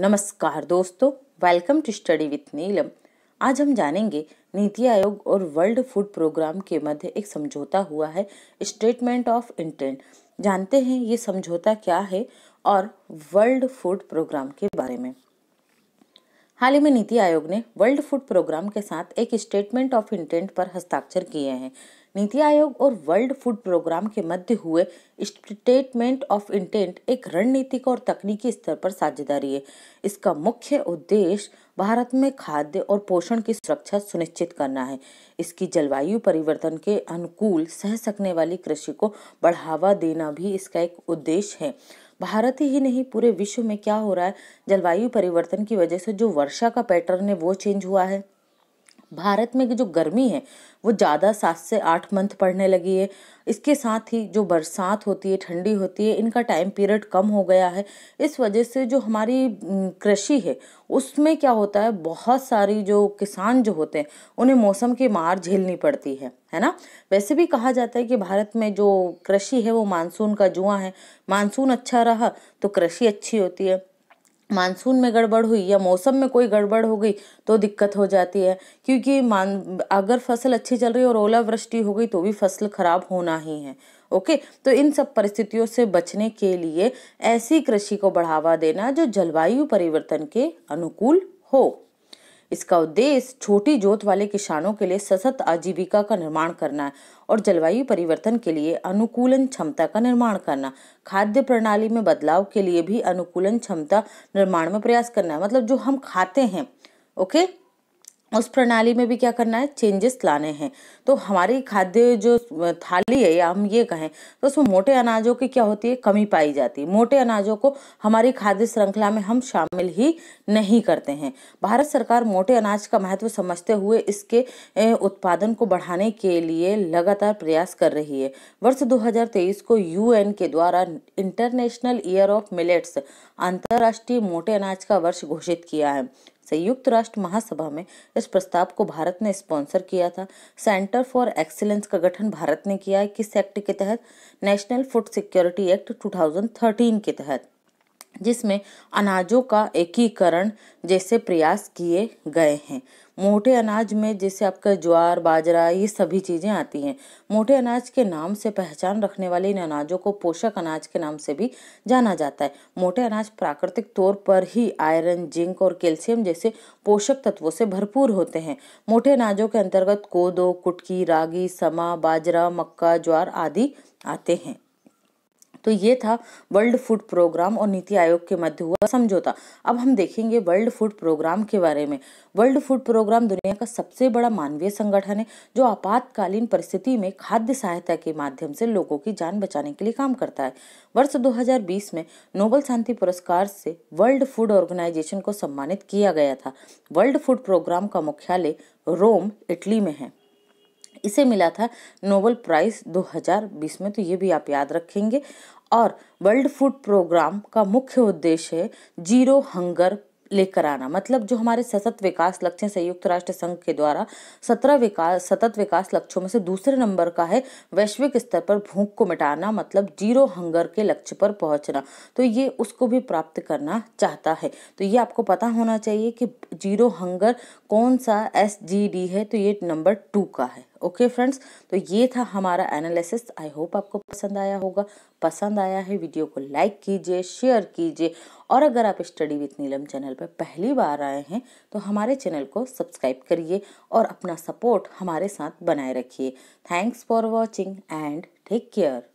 नमस्कार दोस्तों welcome to study with Neelam आज हम जानेंगे नीति आयोग और वर्ल्ड फूड प्रोग्राम के मध्य एक समझौता हुआ है स्टेटमेंट ऑफ इंटेंट जानते हैं ये समझौता क्या है और वर्ल्ड फूड प्रोग्राम के बारे में हाल ही में नीति आयोग ने वर्ल्ड फूड प्रोग्राम के साथ एक स्टेटमेंट ऑफ इंटेंट पर हस्ताक्षर किए हैं नीति आयोग और वर्ल्ड फूड प्रोग्राम के मध्य हुए स्टेटमेंट ऑफ इंटेंट एक रणनीतिक और तकनीकी स्तर पर साझेदारी है इसका मुख्य उद्देश्य भारत में खाद्य और पोषण की सुरक्षा सुनिश्चित करना है इसकी जलवायु परिवर्तन के अनुकूल सह सकने वाली कृषि को बढ़ावा देना भी इसका एक उद्देश्य है भारत ही नहीं पूरे विश्व में क्या हो रहा है जलवायु परिवर्तन की वजह से जो वर्षा का पैटर्न है वो चेंज हुआ है भारत में जो गर्मी है वो ज़्यादा सात से आठ मंथ पड़ने लगी है इसके साथ ही जो बरसात होती है ठंडी होती है इनका टाइम पीरियड कम हो गया है इस वजह से जो हमारी कृषि है उसमें क्या होता है बहुत सारी जो किसान जो होते हैं उन्हें मौसम की मार झेलनी पड़ती है है ना वैसे भी कहा जाता है कि भारत में जो कृषि है वो मानसून का जुआ है मानसून अच्छा रहा तो कृषि अच्छी होती है मानसून में गड़बड़ हुई या मौसम में कोई गड़बड़ हो गई तो दिक्कत हो जाती है क्योंकि मान अगर फसल अच्छी चल रही है और ओलावृष्टि हो गई तो भी फसल खराब होना ही है ओके तो इन सब परिस्थितियों से बचने के लिए ऐसी कृषि को बढ़ावा देना जो जलवायु परिवर्तन के अनुकूल हो इसका उद्देश्य छोटी जोत वाले किसानों के लिए सशक्त आजीविका का निर्माण करना है और जलवायु परिवर्तन के लिए अनुकूलन क्षमता का निर्माण करना खाद्य प्रणाली में बदलाव के लिए भी अनुकूलन क्षमता निर्माण में प्रयास करना है मतलब जो हम खाते हैं ओके उस प्रणाली में भी क्या करना है चेंजेस लाने हैं तो हमारी खाद्य जो थाली है या हम ये कहें तो उसमें मोटे अनाजों की क्या होती है कमी पाई जाती है मोटे अनाजों को हमारी खाद्य श्रृंखला में हम शामिल ही नहीं करते हैं भारत सरकार मोटे अनाज का महत्व समझते हुए इसके उत्पादन को बढ़ाने के लिए लगातार प्रयास कर रही है वर्ष दो को यू के द्वारा इंटरनेशनल ईयर ऑफ मिलेट्स अंतर्राष्ट्रीय मोटे अनाज का वर्ष घोषित किया है संयुक्त राष्ट्र महासभा में इस प्रस्ताव को भारत ने स्पॉन्सर किया था सेंटर फॉर एक्सीलेंस का गठन भारत ने किया है किस एक्ट के तहत नेशनल फूड सिक्योरिटी एक्ट 2013 के तहत जिसमें अनाजों का एकीकरण जैसे प्रयास किए गए हैं मोटे अनाज में जैसे आपका ज्वार बाजरा ये सभी चीज़ें आती हैं मोटे अनाज के नाम से पहचान रखने वाले इन अनाजों को पोषक अनाज के नाम से भी जाना जाता है मोटे अनाज प्राकृतिक तौर पर ही आयरन जिंक और कैल्शियम जैसे पोषक तत्वों से भरपूर होते हैं मोटे अनाजों के अंतर्गत कोदो कुटकी रागी समा बाजरा मक्का ज्वार आदि आते हैं तो ये था वर्ल्ड फूड प्रोग्राम और नीति आयोग के मध्य हुआ समझौता अब हम देखेंगे वर्ल्ड फूड प्रोग्राम के बारे में वर्ल्ड फूड प्रोग्राम दुनिया का सबसे बड़ा मानवीय संगठन है जो आपातकालीन परिस्थिति में खाद्य सहायता के माध्यम से लोगों की जान बचाने के लिए काम करता है वर्ष 2020 में नोबल शांति पुरस्कार से वर्ल्ड फूड ऑर्गेनाइजेशन को सम्मानित किया गया था वर्ल्ड फूड प्रोग्राम का मुख्यालय रोम इटली में है इसे मिला था नोबल प्राइज 2020 में तो ये भी आप याद रखेंगे और वर्ल्ड फूड प्रोग्राम का मुख्य उद्देश्य है जीरो हंगर लेकर आना मतलब जो हमारे सतत विकास लक्ष्य संयुक्त राष्ट्र संघ के द्वारा सत्रह विकास सतत विकास लक्ष्यों में से दूसरे नंबर का है वैश्विक स्तर पर भूख को मिटाना मतलब जीरो हंगर के लक्ष्य पर पहुंचना तो ये उसको भी प्राप्त करना चाहता है तो ये आपको पता होना चाहिए कि जीरो हंगर कौन सा एस है तो ये नंबर टू का है ओके okay फ्रेंड्स तो ये था हमारा एनालिसिस आई होप आपको पसंद आया होगा पसंद आया है वीडियो को लाइक कीजिए शेयर कीजिए और अगर आप स्टडी विथ नीलम चैनल पर पहली बार आए हैं तो हमारे चैनल को सब्सक्राइब करिए और अपना सपोर्ट हमारे साथ बनाए रखिए thanks for watching and take care